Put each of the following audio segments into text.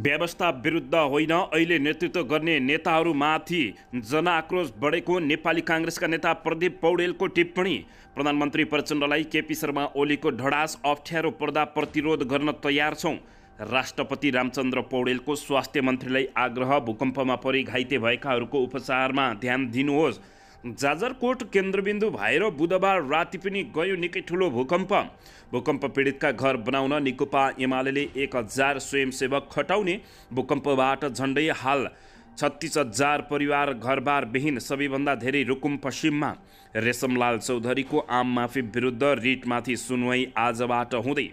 व्यवस्था विरुद्ध होइन अहिले नेतृत्व गर्ने नेताहरूमाथि जनआक्रोश बढेको नेपाली काङ्ग्रेसका नेता प्रदीप पौडेलको टिप्पणी प्रधानमन्त्री प्रचण्डलाई केपी शर्मा ओलीको ढडास अप्ठ्यारो पर्दा प्रतिरोध गर्न तयार छौँ राष्ट्रपति रामचन्द्र पौडेलको स्वास्थ्य मन्त्रीलाई आग्रह भूकम्पमा परि घाइते भएकाहरूको उपचारमा ध्यान दिनुहोस् जाजरकोट केन्द्रबिन्दु भएर बुधबार राति पनि गयो निकै ठुलो भूकम्प भूकम्प पीडितका घर बनाउन निकुपा एमाले एक हजार स्वयंसेवक खटाउने भूकम्पबाट झन्डै हाल छत्तिस हजार परिवार घरबार विहीन सबैभन्दा धेरै रुकुम पश्चिममा रेशमलाल चौधरीको आम माफी विरुद्ध रिटमाथि सुनवाई आजबाट हुँदै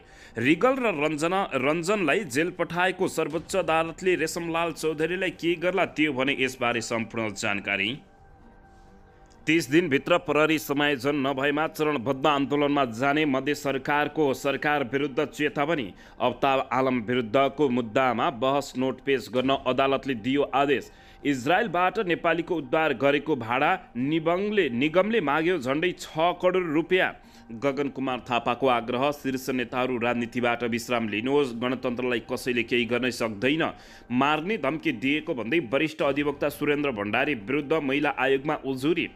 रिगल र रञ्जना रञ्जनलाई जेल पठाएको सर्वोच्च अदालतले रेशमलाल चौधरीलाई के गर्ला त्यो भने यसबारे सम्पूर्ण जानकारी तिस दिनभित्र प्रहरी समायोजन नभएमा चरणबद्ध आन्दोलनमा जाने मध्य सरकारको सरकार विरुद्ध चेतावनी अफ्ताब आलम विरुद्धको मुद्दामा बहस नोट पेश गर्न अदालतले दियो आदेश इजरायलबाट नेपालीको उद्धार गरेको भाडा निबङले निगमले माग्यो झन्डै छ करोड रुपियाँ गगन कुमार थापाको आग्रह शीर्ष नेताहरू राजनीतिबाट विश्राम लिनुहोस् गणतन्त्रलाई कसैले केही गर्नै सक्दैन मार्ने धम्की दिएको भन्दै वरिष्ठ अधिवक्ता सुरेन्द्र भण्डारी विरुद्ध महिला आयोगमा उजुरी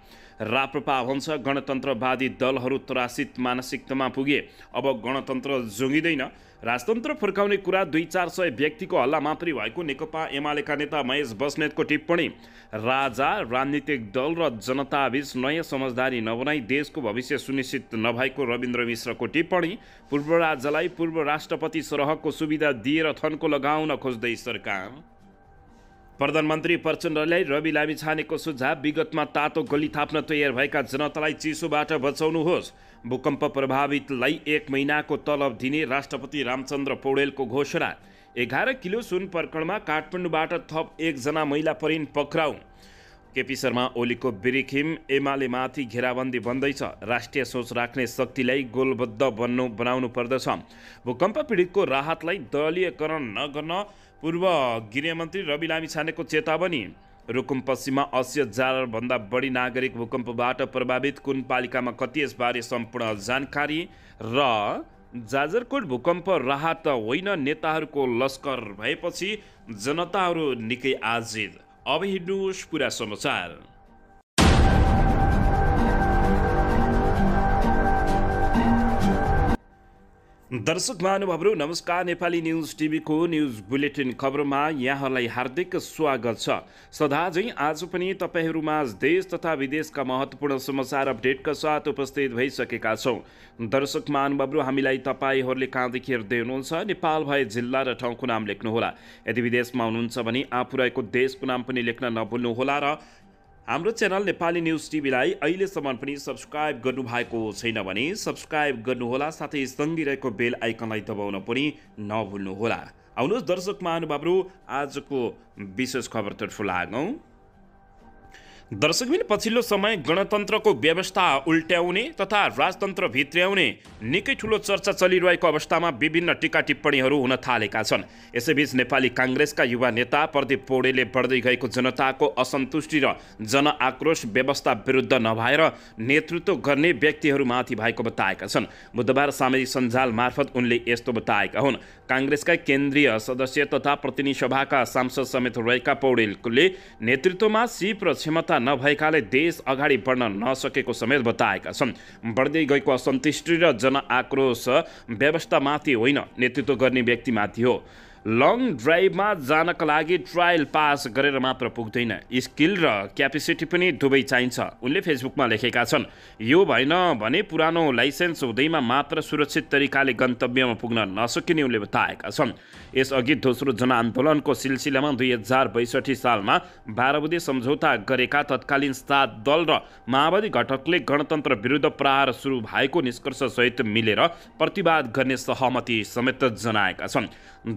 राप्रपा भन्छ गणतन्त्रवादी दलहरू त्रासित मानसिकतामा पुगे अब गणतन्त्र जोगिँदैन राजतन्त्र फर्काउने कुरा दुई चार सय व्यक्तिको हल्ला मात्रै भएको नेकपा एमालेका नेता महेश बस्नेतको टिप्पणी राजा राजनीतिक दल र जनताबीच नयाँ समझदारी नबनाई देशको भविष्य सुनिश्चित नभएको रविन्द्र मिश्रको टिप्पणी पूर्व राजालाई पूर्व राष्ट्रपति सरहको सुविधा दिएर थन्को लगाउन खोज्दै सरकार प्रधानमन्त्री प्रचण्डले रवि लामी छानेको सुझाव विगतमा तातो गली थाप्न तयार भएका जनतालाई चिसोबाट बचाउनुहोस् भूकम्प प्रभावितलाई एक महिनाको तलब दिने राष्ट्रपति रामचन्द्र पौडेलको घोषणा एघार किलो सुन प्रकरणमा काठमाडौँबाट थप एकजना महिला परिण पक्राउ केपी शर्मा ओलीको बिरिखिम एमालेमाथि घेराबन्दी बन्दैछ राष्ट्रिय सोच राख्ने शक्तिलाई गोलबद्ध बन्नु बनाउनु पर्दछ भूकम्प पीडितको राहतलाई दलीयकरण नगर्न पूर्व गृहमन्त्री रवि लामी छानेको चेतावनी रुकुम पश्चिममा अस्सी हजारभन्दा बढी नागरिक भूकम्पबाट प्रभावित कुन पालिकामा कति यसबारे सम्पूर्ण जानकारी र जाजरकोट भूकम्प राहत होइन नेताहरूको लस्कर भएपछि जनताहरू निकै आजित अब हिँड्नुहोस् पुरा समाचार दर्शक महानुभावहरू नमस्कार नेपाली न्युज टिभीको न्युज बुलेटिन खबरमा यहाँहरूलाई हार्दिक स्वागत छ सदाझै आज पनि तपाईँहरूमा देश तथा विदेशका महत्त्वपूर्ण समाचार अपडेटका साथ उपस्थित भइसकेका छौँ दर्शक महानुभावहरू हामीलाई तपाईँहरूले कहाँदेखि हेर्दै हुनुहुन्छ नेपाल भए जिल्ला र ठाउँको नाम लेख्नुहोला यदि विदेशमा हुनुहुन्छ भने आफू रहेको देशको नाम पनि लेख्न नभुल्नुहोला र हाम्रो च्यानल नेपाली न्युज टिभीलाई अहिलेसम्म पनि सब्सक्राइब भएको छैन भने सब्सक्राइब गर्नुहोला साथै सँगै रहेको बेल आइकनलाई दबाउन पनि नभुल्नुहोला आउनुहोस् दर्शक महानुभावहरू आजको विशेष खबरतर्फ लागौँ दर्शकबिन पछिल्लो समय गणतन्त्रको व्यवस्था उल्ट्याउने तथा राजतन्त्र भित्र्याउने निकै ठुलो चर्चा चलिरहेको अवस्थामा विभिन्न टिका टिप्पणीहरू हुन थालेका छन् यसैबीच नेपाली काङ्ग्रेसका युवा नेता प्रदीप पौडेले बढ्दै गएको जनताको असन्तुष्टि र जनआक्रोश व्यवस्था विरुद्ध नभएर नेतृत्व गर्ने व्यक्तिहरूमाथि भएको बताएका छन् बुधबार सामाजिक सञ्जाल मार्फत उनले यस्तो बताएका हुन् काङ्ग्रेसका केन्द्रीय सदस्य तथा प्रतिनिधि सभाका सांसद समेत रहेका पौडेलले नेतृत्वमा सिप र क्षमता नभएकाले देश अगाडि बढ्न नसकेको समेत बताएका छन् बढ्दै गएको असन्तुष्टि र जनआक्रोश व्यवस्थामाथि होइन नेतृत्व गर्ने व्यक्तिमाथि हो लङ ड्राइभमा जानका लागि ट्रायल पास गरेर मात्र पुग्दैन स्किल र क्यापेसिटी पनि दुवै चाहिन्छ उनले फेसबुकमा लेखेका छन् यो भएन भने पुरानो लाइसेन्स हुँदैमा मात्र सुरक्षित तरिकाले गन्तव्यमा पुग्न नसकिने उनले बताएका छन् यसअघि दोस्रो जनआन्दोलनको सिलसिलामा दुई हजार बैसठी सालमा बाह्रबुधे सम्झौता गरेका तत्कालीन सात दल र माओवादी घटकले गणतन्त्र विरुद्ध प्रहार सुरु भएको निष्कर्षसहित मिलेर प्रतिवाद गर्ने सहमति समेत जनाएका छन्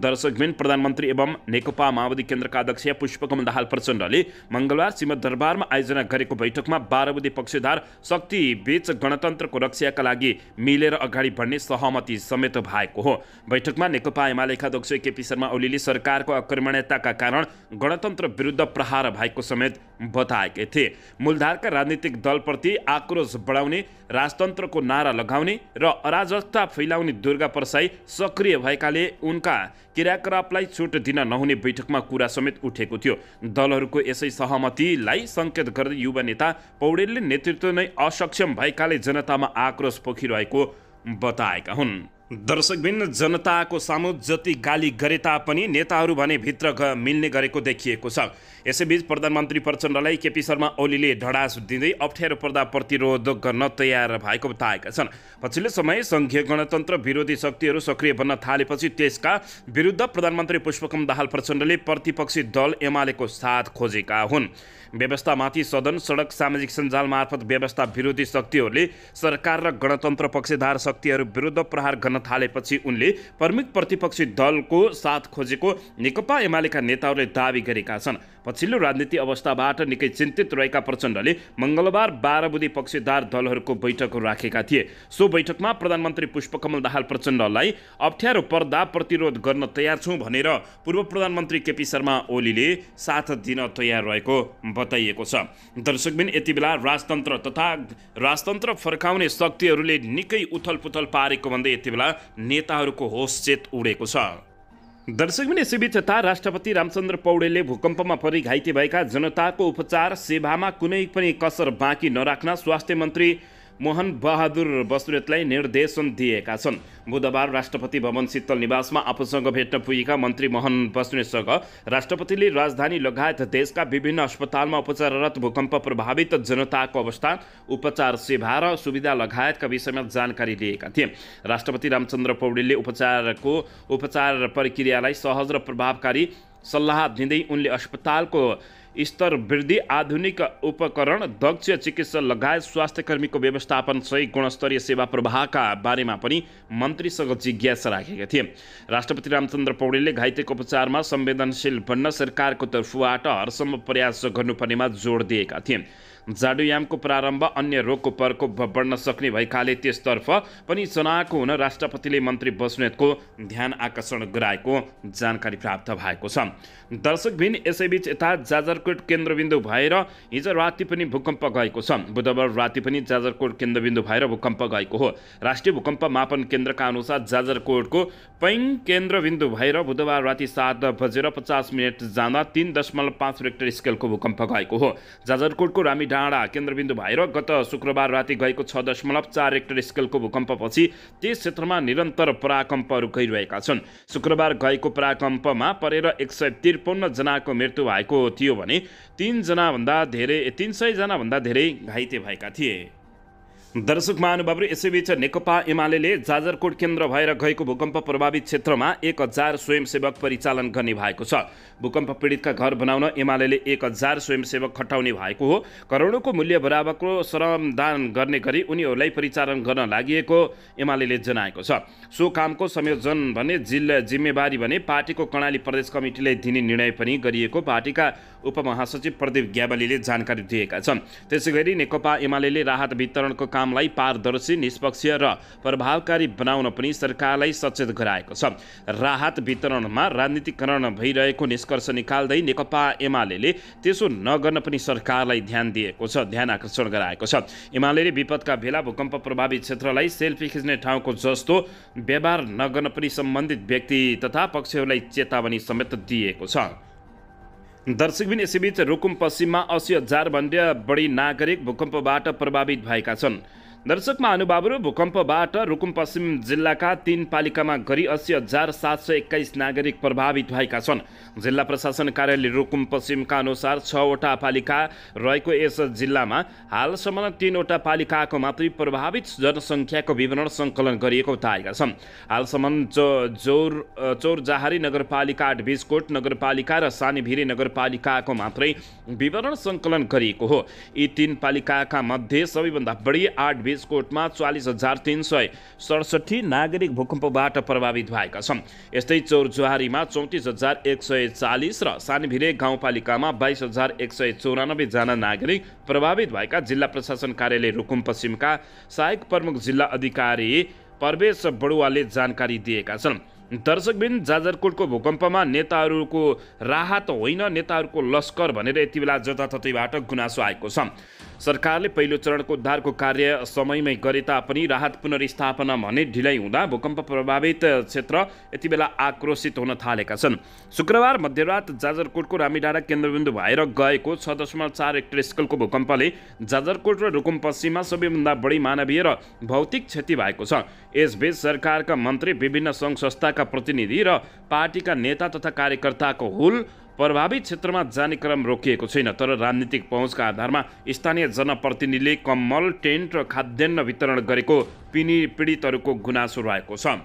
दर्शक सेगमेन्ट प्रधानमन्त्री एवं नेकपा माओवादी केन्द्रका अध्यक्ष पुष्पकमल दाहाल प्रचण्डले मङ्गलबार सिंहदरबारमा आयोजना गरेको बैठकमा बाह्रवधि पक्षधार शक्ति बीच गणतन्त्रको रक्षाका लागि मिलेर अगाडि बढ्ने सहमति समेत भएको हो बैठकमा नेकपा एमालेका अध्यक्ष केपी शर्मा ओलीले सरकारको आक्रमणीयताका कारण गणतन्त्र विरुद्ध प्रहार भएको समेत बताएकै थिए मूलधारका राजनीतिक दलप्रति आक्रोश बढाउने राजतन्त्रको नारा लगाउने र अराजकता फैलाउने दुर्गा परसाई सक्रिय भएकाले उनका क्रियाकलापलाई छुट दिन नहुने बैठकमा कुरा समेत उठेको थियो दलहरूको यसै सहमतिलाई सङ्केत गर्दै युवा नेता पौडेलले नेतृत्व नै असक्षम भएकाले जनतामा आक्रोश पोखिरहेको बताएका हुन् दर्शकबिन जनताको सामु जति गाली गरे तापनि नेताहरू भने भित्र मिल्ने गरेको देखिएको छ यसैबीच प्रधानमन्त्री प्रचण्डलाई केपी शर्मा ओलीले ढडास दिँदै अप्ठ्यारो पर्दा प्रतिरोध गर्न तयार भएको बताएका छन् पछिल्लो समय सङ्घीय गणतन्त्र विरोधी शक्तिहरू सक्रिय बन्न थालेपछि त्यसका विरुद्ध प्रधानमन्त्री पुष्पकम दाहाल प्रचण्डले प्रतिपक्षी दल एमालेको साथ खोजेका हुन् व्यवस्थामाथि सदन सडक सामाजिक सञ्जाल मार्फत व्यवस्था विरोधी शक्तिहरूले सरकार र गणतन्त्र पक्षधार शक्तिहरू विरुद्ध प्रहार गर्न थालेपछि उनले प्रमुख प्रतिपक्षी दलको साथ खोजेको नेकपा एमालेका नेताहरूले दावी गरेका छन् पछिल्लो राजनीति अवस्थाबाट निकै चिन्तित रहेका प्रचण्डले मङ्गलबार बाह्र बुधी पक्षधार दलहरूको बैठक राखेका थिए सो बैठकमा प्रधानमन्त्री पुष्पकमल दाहाल प्रचण्डलाई अप्ठ्यारो पर्दा प्रतिरोध गर्न तयार छौँ भनेर पूर्व प्रधानमन्त्री केपी शर्मा ओलीले साथ दिन तयार रहेको बताइएको छ दर्शकबिन यति बेला राजतन्त्र तथा राजतन्त्र फर्काउने शक्तिहरूले निकै उथलपुथल पारेको भन्दै यति बेला नेताहरूको होसचेत उडेको छ दर्शकबिन यसैबीच यता राष्ट्रपति रामचन्द्र पौडेलले भूकम्पमा परि घाइते भएका जनताको उपचार सेवामा कुनै पनि कसर बाँकी नराख्न स्वास्थ्य मन्त्री मोहन बहादुर बस्नेतलाई निर्देशन दिएका छन् बुधबार राष्ट्रपति भवन शीतल निवासमा आफूसँग भेट्न पुगेका मन्त्री मोहन बस्नेतसँग राष्ट्रपतिले राजधानी लगायत देशका विभिन्न अस्पतालमा उपचाररत भूकम्प प्रभावित जनताको अवस्था उपचार सेवा र सुविधा लगायतका विषयमा जानकारी लिएका थिए राष्ट्रपति रामचन्द्र पौडेलले उपचारको उपचार प्रक्रियालाई सहज र प्रभावकारी सल्लाह दिँदै उनले अस्पतालको स्तर वृद्धि आधुनिक उपकरण दक्ष चिकित्सा लगायत स्वास्थ्य कर्मीको व्यवस्थापन सहित गुणस्तरीय सेवा प्रवाहका बारेमा पनि मन्त्रीसँग जिज्ञासा राखेका थिए राष्ट्रपति रामचन्द्र पौडेलले घाइतेको उपचारमा संवेदनशील बन्न सरकारको तर्फबाट हरसम्म प्रयास गर्नुपर्नेमा जोड दिएका थिए जाडुयामको प्रारम्भ अन्य रोगको प्रकोप बढ्न सक्ने भएकाले त्यसतर्फ पनि सनाएको हुन राष्ट्रपतिले मन्त्री बस्नेतको ध्यान आकर्षण गराएको जानकारी प्राप्त भएको छ दर्शकबिन यसैबीच यता जाजरकोट केन्द्रबिन्दु भएर हिजो राति पनि भूकम्प गएको छ बुधबार राति पनि जाजरकोट केन्द्रबिन्दु भएर भूकम्प गएको हो राष्ट्रिय भूकम्प मापन केन्द्रका अनुसार जाजरकोटको पैङ केन्द्रबिन्दु भएर बुधबार राति सात बजेर पचास मिनट जाँदा तिन दशमलव पाँच रेक्टर स्केलको भूकम्प गएको हो जाजरकोटको रामी डाँडा केन्द्रबिन्दु भएर गत शुक्रबार राति गएको छ दशमलव चार रेक्टर स्केलको भूकम्पपछि त्यस क्षेत्रमा निरन्तर पराकम्पहरू गइरहेका छन् शुक्रबार गएको पराकम्पमा परेर एक सय त्रिपन्नजनाको मृत्यु भएको थियो भने तिनजनाभन्दा धेरै तिन सयजनाभन्दा धेरै घाइते भएका थिए दर्शक महानुभाव यसैबीच नेकपा एमाले जाजरकोट केन्द्र भएर गएको भूकम्प प्रभावित क्षेत्रमा एक हजार स्वयंसेवक परिचालन गर्ने भएको छ भूकम्प पीडितका घर बनाउन एमाले एक हजार स्वयंसेवक खटाउने भएको हो करोडौँको मूल्य बराबरको श्रमदान गर्ने गरी उनीहरूलाई परिचालन गर्न लागि एमाले जनाएको छ सो कामको संयोजन भने जिल्ला जिम्मेवारी भने पार्टीको कर्णाली प्रदेश कमिटीलाई दिने निर्णय पनि गरिएको पार्टीका उपमहासचिव प्रदीप ग्यावालीले जानकारी दिएका छन् त्यसै गरी नेकपा एमाले राहत वितरणको काम कामलाई पारदर्शी निष्पक्ष र प्रभावकारी बनाउन पनि सरकारलाई सचेत गराएको छ राहत वितरणमा राजनीतिकरण भइरहेको निष्कर्ष निकाल्दै नेकपा एमाले त्यसो नगर्न पनि सरकारलाई ध्यान दिएको छ ध्यान आकर्षण गराएको छ एमाले विपदका बेला भूकम्प प्रभावित क्षेत्रलाई सेल्फी खिच्ने ठाउँको जस्तो व्यवहार नगर्न पनि सम्बन्धित व्यक्ति तथा पक्षहरूलाई चेतावनी समेत दिएको छ दर्शकबिन यसैबीच रुकुम पश्चिममा असी हजारभन्दा बढी नागरिक भूकम्पबाट प्रभावित भएका छन् दर्शकमा अनुबाबु भूकम्पबाट रुकुम पश्चिम जिल्लाका तीन पालिकामा गरी अस्सी हजार सात सय एक्काइस नागरिक प्रभावित भएका छन् जिल्ला प्रशासन कार्यालय रुकुम पश्चिमका अनुसार छवटा पालिका रहेको यस जिल्लामा हालसम्म तिनवटा पालिकाको मात्रै प्रभावित जनसङ्ख्याको विवरण सङ्कलन गरिएको बताएका छन् हालसम्म जो जोर चौरजाहारी नगरपालिका आठ बिजकोट नगरपालिका र सानीभिरी नगरपालिकाको मात्रै विवरण सङ्कलन गरिएको हो यी तीन पालिकाका मध्ये सबैभन्दा बढी आठ तेजकोटमा चालिस हजार तिन सय सडसठी नागरिक भूकम्पबाट प्रभावित भएका छन् यस्तै चौरजुहारीमा चौतिस हजार एक सय चालिस र सानभिरे गाउँपालिकामा बाइस हजार एक सय चौरानब्बेजना नागरिक प्रभावित भएका जिल्ला प्रशासन कार्यालय रुकुम पश्चिमका सहायक प्रमुख जिल्ला अधिकारी परवेश बडुवाले जानकारी दिएका छन् दर्शकबिन जाजरकोटको भूकम्पमा नेताहरूको राहत होइन नेताहरूको लस्कर भनेर यति बेला जताततैबाट गुनासो आएको छ सरकारले पहिलो चरणको उद्धारको कार्य समयमै गरे तापनि राहत पुनर्स्थापना भने ढिलाइ हुँदा भूकम्प प्रभावित क्षेत्र यति बेला आक्रोशित हुन थालेका छन् शुक्रबार मध्यरात जाजरकोटको रामीडाँडा केन्द्रबिन्दु भएर गएको छ दशमलव चार हेक्टर स्केलको भूकम्पले जाजरकोट र रुकुम पश्चिममा सबैभन्दा बढी मानवीय र भौतिक क्षति भएको छ यसबीच सरकारका मन्त्री विभिन्न सङ्घ संस्थाका प्रतिनिधि र पार्टीका नेता तथा कार्यकर्ताको हुल प्रभावित क्षेत्रमा जाने क्रम रोकिएको छैन तर राजनीतिक पहुँचका आधारमा स्थानीय जनप्रतिनिधिले कम्मल टेन्ट र खाद्यान्न वितरण गरेको पिनी पीडितहरूको गुनासो रहेको छ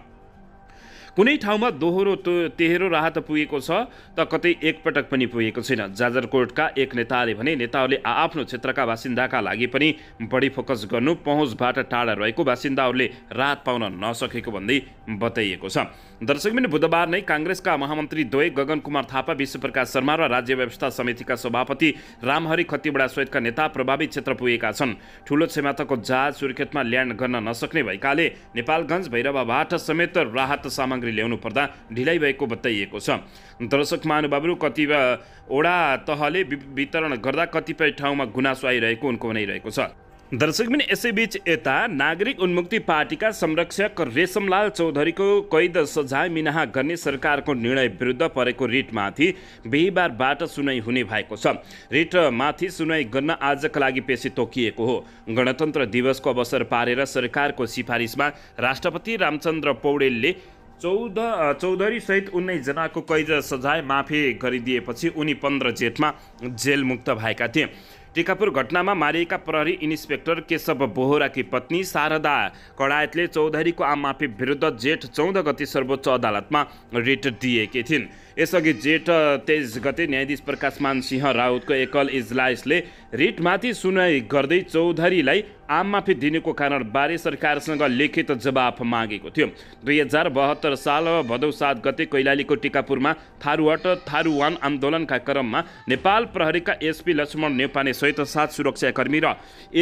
कुनै ठाउँमा दोहोरो तेह्रो राहत पुगेको छ त कतै एकपटक पनि पुगेको छैन जाजरकोटका एक नेताले भने नेताहरूले आआफ्नो क्षेत्रका बासिन्दाका लागि पनि बढी फोकस गर्नु पहुँचबाट टाढा रहेको बासिन्दाहरूले राहत पाउन नसकेको भन्दै बताइएको छ दर्शकबिन बुधबार नै काङ्ग्रेसका महामन्त्री द्वय गगन कुमार थापा विश्वप्रकाश शर्मा र राज्य व्यवस्था समितिका सभापति रामहरि खतिवडा सहितका नेता प्रभावित क्षेत्र पुगेका छन् ठुलो क्षमताको जहाज सुर्खेतमा ल्यान्ड गर्न नसक्ने भएकाले नेपालगञ्ज भैरवाबाट समेत राहत सामग्री सामग्री ल्याउनु पर्दा ढिलाइ भएको बताइएको छ दर्शक महानुभावहरू कतिवटा तहले वितरण गर्दा कतिपय ठाउँमा गुनासो आइरहेको उनको भनाइरहेको छ दर्शक पनि यसैबीच यता नागरिक उन्मुक्ति पार्टीका संरक्षक रेशमलाल चौधरीको कैद सजाय मिनाहा गर्ने सरकारको निर्णय विरुद्ध परेको रिटमाथि बिहिबारबाट सुनाइ हुने भएको छ रिटमाथि सुनवाई गर्न आजका लागि पेसी तोकिएको हो गणतन्त्र दिवसको अवसर पारेर सरकारको सिफारिसमा राष्ट्रपति रामचन्द्र पौडेलले चौध चौधरी सहित उन्नाइसजनाको कैद सजाय माफी गरिदिएपछि उनी पन्ध्र जेठमा जेलमुक्त भएका थिए टिकापुर घटनामा मारिएका प्रहरी इन्सपेक्टर केशव बोहराकी पत्नी शारदा कडायतले चौधरीको आम विरुद्ध जेठ चौध गति सर्वोच्च अदालतमा रिट दिएकी थिइन् यसअघि जेठ तेइस गते न्यायाधीश प्रकाशमान सिंह राउतको एकल इजलासले रिटमाथि सुनवाई गर्दै चौधरीलाई आम माफी दिनेको कारण बारे सरकारसँग लिखित जवाफ मागेको थियो दुई हजार बहत्तर साल भदौ सात गते कैलालीको टिकापुरमा थारूवाट थारूवान आन्दोलनका क्रममा नेपाल प्रहरीका एसपी लक्ष्मण नेपाने सहित सात सुरक्षाकर्मी र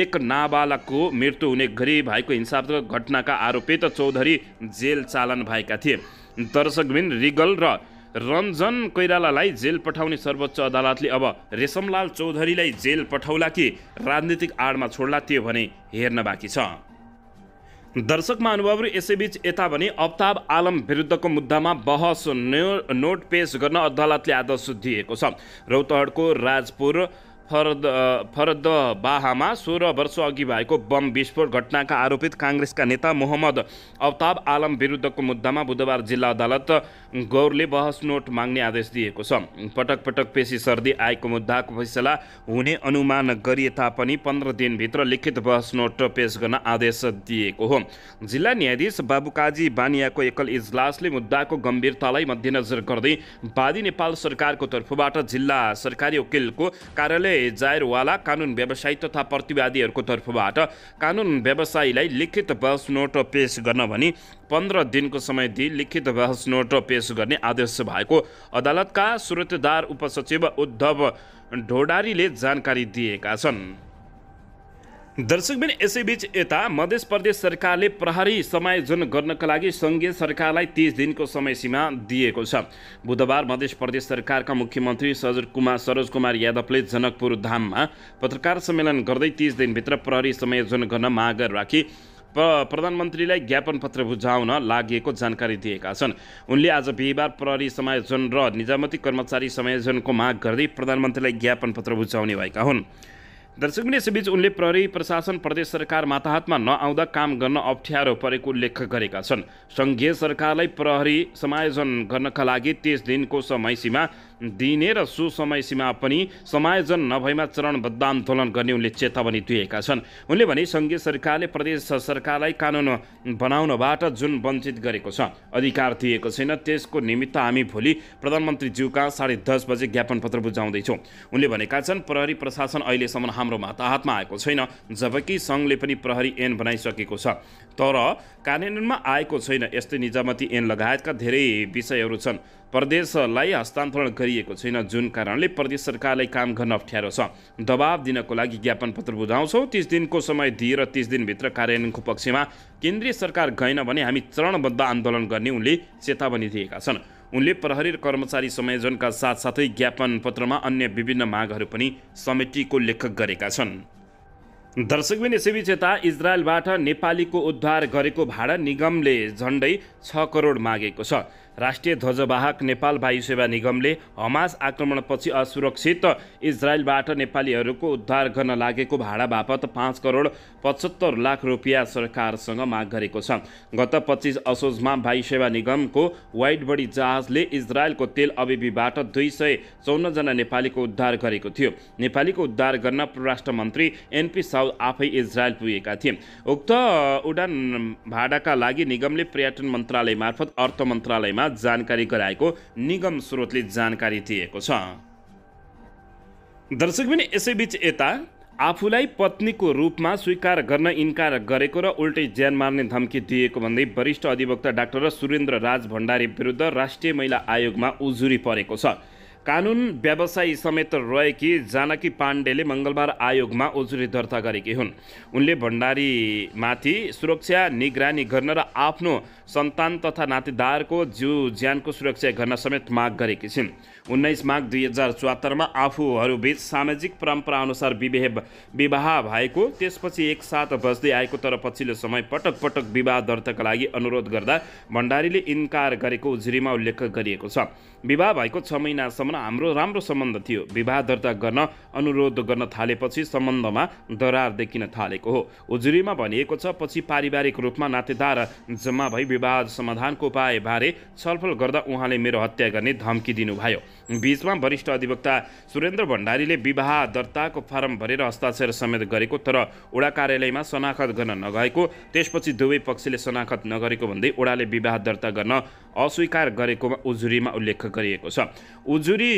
एक नाबालकको मृत्यु हुने गरी भएको हिंसात्मक घटनाका आरोपित चौधरी जेल चालन भएका थिए दर्शकबिन रिगल र रञ्जन कोइरालालाई जेल पठाउने सर्वोच्च अदालतले अब रेशमलाल चौधरीलाई जेल पठाउला कि राजनीतिक आडमा छोड्ला त्यो भने हेर्न बाँकी छ दर्शक महानुभावहरू यसैबीच यता भने अफ्ताब आलम विरुद्धको मुद्दामा बहस नोट पेस गर्न अदालतले आदेश दिएको छ रौतहटको राजपुर फरद बाहामा सोह्र वर्ष अघि भएको बम विस्फोट घटनाका आरोपित काङ्ग्रेसका नेता मोहम्मद अवताब आलम विरुद्धको मुद्दामा बुधबार जिल्ला अदालत गौरले बहस नोट माग्ने आदेश दिएको छ पटक पटक पेशी सर्दी आएको मुद्दाको फैसला हुने अनुमान गरिए तापनि पन्ध्र दिनभित्र लिखित बहस नोट पेश गर्न आदेश दिएको हो जिल्ला न्यायाधीश बाबुकाजी बानियाको एकल इजलासले मुद्दाको गम्भीरतालाई मध्यनजर गर्दै बादी नेपाल सरकारको तर्फबाट जिल्ला सरकारी वकिलको कार्यालय जायरवाला कानुन व्यवसायी तथा प्रतिवादीहरूको तर्फबाट कानुन व्यवसायीलाई लिखित बहस नोट पेस गर्न भनी पन्ध्र दिनको समय दिई लिखित बहस नोट पेस गर्ने आदेश भएको अदालतका सुरतदार उपसचिव उद्धव ढोडारीले जानकारी दिएका छन् दर्शकबिन यसैबीच यता मध्य प्रदेश सरकारले प्रहरी समायोजन गर्नका लागि सङ्घीय सरकारलाई तिस दिनको समय सीमा दिएको छ बुधबार मध्य प्रदेश सरकारका मुख्यमन्त्री सजर कुमार सरोज कुमार यादवले जनकपुर धाममा पत्रकार सम्मेलन गर्दै तिस दिनभित्र प्रहरी समायोजन गर्न माग राखी प्रधानमन्त्रीलाई ज्ञापन पत्र बुझाउन लागेको जानकारी दिएका छन् उनले आज बिहिबार प्रहरी समायोजन र निजामती कर्मचारी समायोजनको माग गर्दै प्रधानमन्त्रीलाई ज्ञापन पत्र बुझाउने भएका हुन् यसैबीच उनले प्रहरी प्रशासन प्रदेश सरकार माताहतमा नआउँदा काम गर्न अप्ठ्यारो परेको उल्लेख गरेका छन् सङ्घीय सरकारलाई प्रहरी समायोजन गर्नका लागि त्यस दिनको समयसीमा दिने र सुसमय सीमा पनि समायोजन नभएमा चरणबद्ध आन्दोलन गर्ने उनले चेतावनी दिएका छन् उनले भने सङ्घीय सरकारले प्रदेश सरकारलाई कानुन बनाउनबाट जुन वञ्चित गरेको छ अधिकार दिएको छैन त्यसको निमित्त हामी भोलि प्रधानमन्त्रीज्यूका साढे दस बजे ज्ञापन पत्र बुझाउँदैछौँ उनले भनेका छन् प्रहरी प्रशासन अहिलेसम्म हाम्रो हातमा आएको छैन जबकि सङ्घले पनि प्रहरी एन बनाइसकेको छ तर कार्यान्वयनमा आएको छैन यस्तै निजामती ऐन लगायतका धेरै विषयहरू छन् प्रदेशलाई हस्तान्तरण गरिएको छैन जुन कारणले प्रदेश सरकारलाई काम गर्न अप्ठ्यारो छ दबाब दिनको लागि ज्ञापन पत्र बुझाउँछौँ तिस दिनको समय दिएर तिस दिनभित्र कार्यान्वयनको पक्षमा केन्द्रीय सरकार गएन भने हामी चरणबद्ध आन्दोलन गर्ने उनले चेतावनी दिएका छन् उनले प्रहरी र कर्मचारी संयोजनका साथसाथै ज्ञापन पत्रमा अन्य विभिन्न मागहरू पनि समेटिएको लेखक गरेका छन् दर्शकबिन यसैबीच यता इजरायलबाट नेपालीको उद्धार गरेको भाडा निगमले झन्डै छ करोड मागेको छ राष्ट्रिय ध्वजवाहक नेपाल वायुसेवा निगमले हमास आक्रमणपछि असुरक्षित इजरायलबाट नेपालीहरूको उद्धार गर्न लागेको भाडा बापत पाँच करोड पचहत्तर लाख रुपियाँ सरकारसँग माग गरेको छ गत पच्चिस असोजमा वायुसेवा निगमको वाइट बडी जहाजले इजरायलको तेल अबिबीबाट दुई सय चौन्नजना नेपालीको उद्धार गरेको थियो नेपालीको उद्धार गर्न परराष्ट्र मन्त्री एनपी साउद आफै इजरायल पुगेका थिए उक्त उडान भाडाका लागि निगमले पर्यटन मन्त्रालय मार्फत अर्थ मन्त्रालयमा जानकारी गराएको निगम स्रोतले जानकारी दिएको छ दर्शकबिन यसैबीच यता आफूलाई पत्नीको रूपमा स्वीकार गर्न इन्कार गरेको र उल्टै ज्यान मार्ने धम्की दिएको भन्दै वरिष्ठ अधिवक्ता डाक्टर सुरेन्द्र राज भण्डारी विरुद्ध राष्ट्रिय महिला आयोगमा उजुरी परेको छ कानुन व्यवसायी समेत रहेकी जानकी पाण्डेले मङ्गलबार आयोगमा उजुरी दर्ता गरेकी हुन् उनले भण्डारीमाथि सुरक्षा निगरानी गर्न र आफ्नो सन्तान तथा नातिदारको जिउ ज्यानको सुरक्षा गर्न समेत माग गरेकी छिन् उन्नाइस माघ दुई हजार चौहत्तरमा आफूहरूबीच सामाजिक परम्परा अनुसार विवाह विवाह भएको त्यसपछि एकसाथ बस्दै आएको तर पछिल्लो समय पटक पटक विवाह दर्ताका लागि अनुरोध गर्दा भण्डारीले इन्कार गरेको उजुरीमा उल्लेख गरिएको छ विवाह भएको छ महिनासम्म हाम्रो राम्रो सम्बन्ध थियो विवाह दर्ता गर्न अनुरोध गर्न थालेपछि सम्बन्धमा दरार देखिन थालेको हो उजुरीमा भनिएको छ पछि पारिवारिक रूपमा नातेदार जम्मा भई विवाद समाधानको उपायबारे छलफल गर्दा उहाँले मेरो हत्या गर्ने धम्की दिनुभयो बिचमा वरिष्ठ अधिवक्ता सुरेन्द्र भण्डारीले विवाह दर्ताको फारम भरेर हस्ताक्षर समेत गरेको तर ओडा कार्यालयमा शनाखत गर्न नगएको त्यसपछि दुवै पक्षले शनाखत नगरेको भन्दै ओडाले विवाह दर्ता गर्न अस्वीकार गरेकोमा उजुरीमा उल्लेख गरिएको छ उजुरी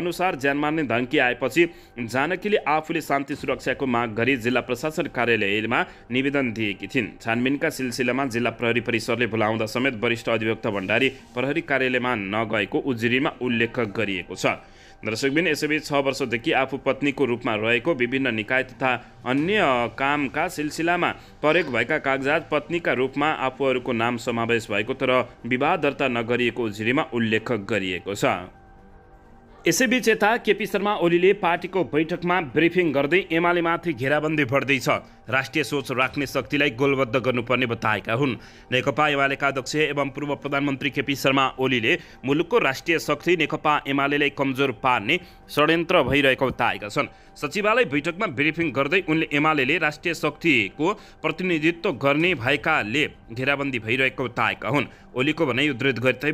अनुसार ज्यान मार्ने धम्की आएपछि जानकीले आफूले शान्ति सुरक्षाको माग गरी जिल्ला प्रशासन कार्यालयमा निवेदन दिएकी थिइन् छानबिनका सिलसिलामा जिल्ला प्रहरी परिषद परिषदले बोलाउँदा समेत वरिष्ठ अधिवक्ता भण्डारी प्रहरी कार्यालयमा नगएको उजुरीमा उल्लेख गरिएको छ दर्शकबिन यसैबीच छ वर्षदेखि आफू पत्नीको रूपमा रहेको विभिन्न निकाय तथा अन्य कामका सिलसिलामा परेको भएका कागजात पत्नीका रूपमा आफूहरूको नाम समावेश भएको तर विवाह दर्ता नगरिएको उजुरीमा उल्लेख गरिएको छ यसैबीच यता केपी शर्मा ओलीले पार्टीको बैठकमा ब्रिफिङ गर्दै एमालेमाथि घेराबन्दी बढ्दैछ राष्ट्रिय सोच राख्ने शक्तिलाई गोलबद्ध गर्नुपर्ने बताएका हुन् नेकपा एमालेका अध्यक्ष एवं पूर्व प्रधानमन्त्री केपी शर्मा ओलीले मुलुकको राष्ट्रिय शक्ति नेकपा एमालेलाई कमजोर पार्ने षड्यन्त्र भइरहेको बताएका छन् सचिवालय बैठकमा ब्रिफिङ गर्दै उनले एमाले राष्ट्रिय शक्तिको प्रतिनिधित्व गर्ने भएकाले घेराबन्दी भइरहेको बताएका हुन् ओलीको भनाइ उद्धित गर्दै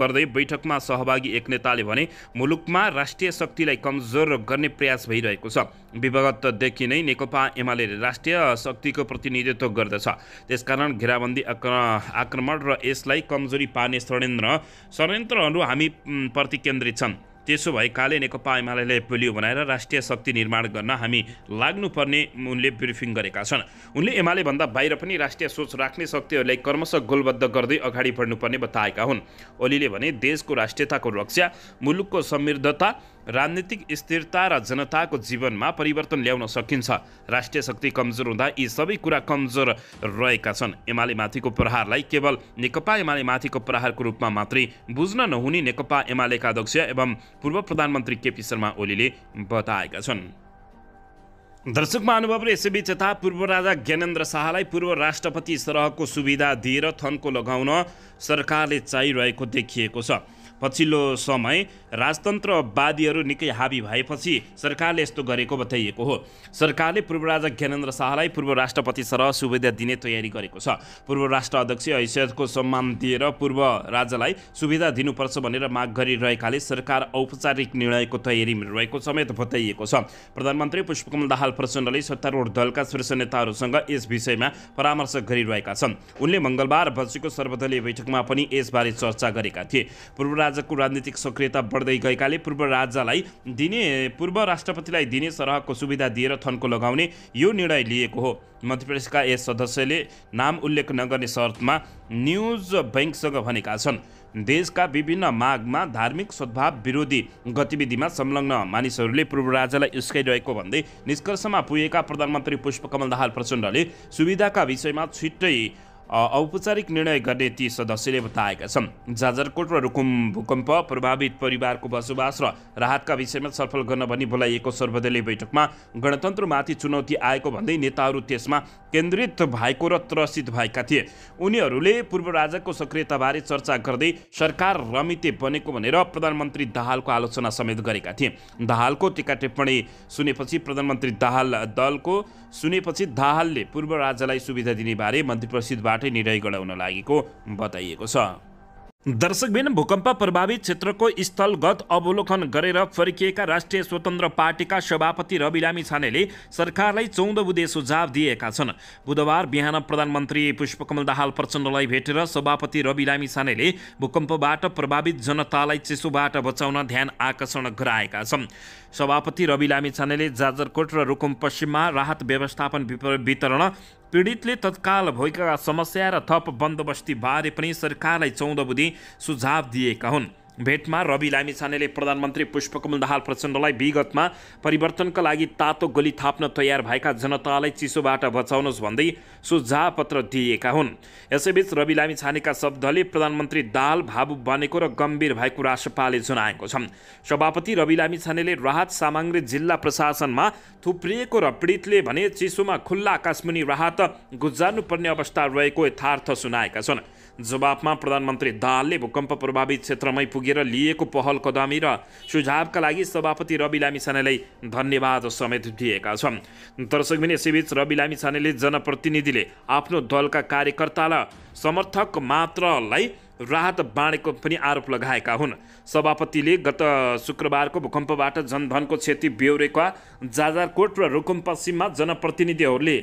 गर्दै बैठकमा सहभागी एक नेताले भने मुलुकमा राष्ट्रिय शक्तिलाई कमजोर गर्ने प्रयास भइरहेको छ विगतदेखि नै नेकपा एमाले राष्ट्रिय शक्तिको प्रतिनिधित्व गर्दछ त्यसकारण घेराबन्दी आक्रमण र यसलाई कमजोरी पार्ने षड्यन्त्र षड्यन्त्रहरू हामी प्रति केन्द्रित छन् त्यसो भएकाले नेकपा एमाले पोलियो बनाएर राष्ट्रिय शक्ति निर्माण गर्न हामी लाग्नुपर्ने उनले ब्रिफिङ गरेका छन् उनले एमालेभन्दा बाहिर पनि राष्ट्रिय सोच राख्ने शक्तिहरूलाई कर्मशः गोलबद्ध गर्दै अगाडि बढ्नुपर्ने बताएका हुन् ओलीले भने देशको राष्ट्रियताको रक्षा मुलुकको समृद्धता राजनीतिक स्थिरता र जनताको जीवनमा परिवर्तन ल्याउन सकिन्छ राष्ट्रिय शक्ति कमजोर हुँदा यी सबै कुरा कमजोर रहेका छन् एमाले माथिको प्रहारलाई केवल नेकपा एमाले माथिको प्रहारको रूपमा मात्रै बुझ्न नहुने नेकपा एमालेका अध्यक्ष एवं पूर्व प्रधानमन्त्री केपी शर्मा ओलीले बताएका छन् दर्शक महानुभावले यसैबीच यता पूर्व राजा ज्ञानेन्द्र शाहलाई पूर्व राष्ट्रपति सरहको सुविधा दिएर थन्को लगाउन सरकारले चाहिरहेको देखिएको छ पछिल्लो समय राजतन्त्रवादीहरू निकै हाबी भएपछि सरकारले यस्तो गरेको बताइएको हो सरकारले पूर्व राजा ज्ञानेन्द्र शाहलाई पूर्व राष्ट्रपति सरह सुविधा दिने तयारी गरेको छ पूर्व राष्ट्र अध्यक्ष हैसियतको सम्मान दिएर पूर्व राजालाई सुविधा दिनुपर्छ भनेर माग गरिरहेकाले सरकार औपचारिक निर्णयको तयारीमा रहेको समेत बताइएको छ प्रधानमन्त्री पुष्पकमल दाहाल प्रचण्डले सत्तारूढ दलका शीर्ष नेताहरूसँग यस विषयमा परामर्श गरिरहेका छन् उनले मङ्गलबार बसेको सर्वदलीय बैठकमा पनि यसबारे चर्चा गरेका थिए पूर्व राजाको राजनीतिक सक्रियता बढ्दै गएकाले पूर्व राजालाई दिने पूर्व राष्ट्रपतिलाई दिने सरहको सुविधा दिएर थन्को लगाउने यो निर्णय लिएको हो मध्यप्रदेशका यस सदस्यले नाम उल्लेख नगर्ने शर्तमा न्युज ब्याङ्कसँग भनेका छन् देशका विभिन्न मागमा धार्मिक सद्भाव विरोधी गतिविधिमा संलग्न मानिसहरूले पूर्व राज्यलाई उस्काइरहेको भन्दै निष्कर्षमा पुगेका प्रधानमन्त्री पुष्पकमल दाहाल प्रचण्डले सुविधाका विषयमा छिट्टै औपचारिक निर्णय गर्ने ती सदस्यले बताएका छन् जाजरकोट र रुकुम भूकम्प प्रभावित परिवारको बसोबास र राहतका विषयमा छलफल गर्न भनी बोलाइएको सर्वदलीय बैठकमा गणतन्त्रमाथि चुनौती आएको भन्दै नेताहरू त्यसमा केन्द्रित भएको र त्रसित भएका थिए उनीहरूले पूर्व राजाको सक्रियताबारे चर्चा गर्दै सरकार रमिते बनेको भनेर प्रधानमन्त्री दाहालको आलोचना समेत गरेका थिए दाहालको टिका टिप्पणी सुनेपछि प्रधानमन्त्री दाहाल दलको सुनेपछि दाहालले पूर्व राजालाई सुविधा दिनेबारे मध्यप्रसिद्धबाट बाटै निर्णय गराउन लागेको बताइएको छ दर्शकबिन भूकम्प प्रभावित क्षेत्रको स्थलगत अवलोकन गरेर फर्किएका राष्ट्रिय स्वतन्त्र पार्टीका सभापति रवि लामी छानेले सरकारलाई चौध बुधे सुझाव दिएका छन् बुधबार बिहान प्रधानमन्त्री पुष्पकमल दाहाल प्रचण्डलाई भेटेर सभापति रवि लामी छानेले भूकम्पबाट प्रभावित जनतालाई चिसोबाट बचाउन ध्यान आकर्षण गराएका छन् सभापति रवि लामिछानेले जाजरकोट र रुकुम पश्चिममा राहत व्यवस्थापन वितरण पीडितले तत्काल भएका समस्या र थप बारे पनि सरकारलाई चौध बुधी सुझाव दिएका हुन् भेटमा रवि लामिछानेले प्रधानमन्त्री पुष्पकमल दाहाल प्रचण्डलाई विगतमा परिवर्तनका लागि तातो गली थाप्न तयार भएका जनतालाई चिसोबाट बचाउनुहोस् भन्दै सुझाव पत्र दिएका हुन् यसैबीच रवि लामिछानेका शब्दले प्रधानमन्त्री दाहाल भावुक बनेको र गम्भीर भएको राष्ट्रपालले जनाएको छ सभापति रवि लामिछानेले राहत सामग्री जिल्ला प्रशासनमा थुप्रिएको र पीडितले भने चिसोमा खुल्ला आकाशमुनि राहत गुजार्नुपर्ने अवस्था रहेको यथार्थ सुनाएका छन् जवाफमा प्रधानमन्त्री दाहालले भूकम्प प्रभावित क्षेत्रमै पुगेर लिएको पहल कदमी र सुझावका लागि सभापति रवि लामिछानेलाई धन्यवाद समेत दिएका छन् भने यसैबीच रवि लामिछानेले जनप्रतिनिधिले आफ्नो दलका कार्यकर्ता र समर्थक मात्रलाई राहत बाँडेको पनि आरोप लगाएका हुन् सभापतिले गत शुक्रबारको भूकम्पबाट जनधनको क्षति बेहोरेका जाजरकोट र रुकुम पश्चिममा जनप्रतिनिधिहरूले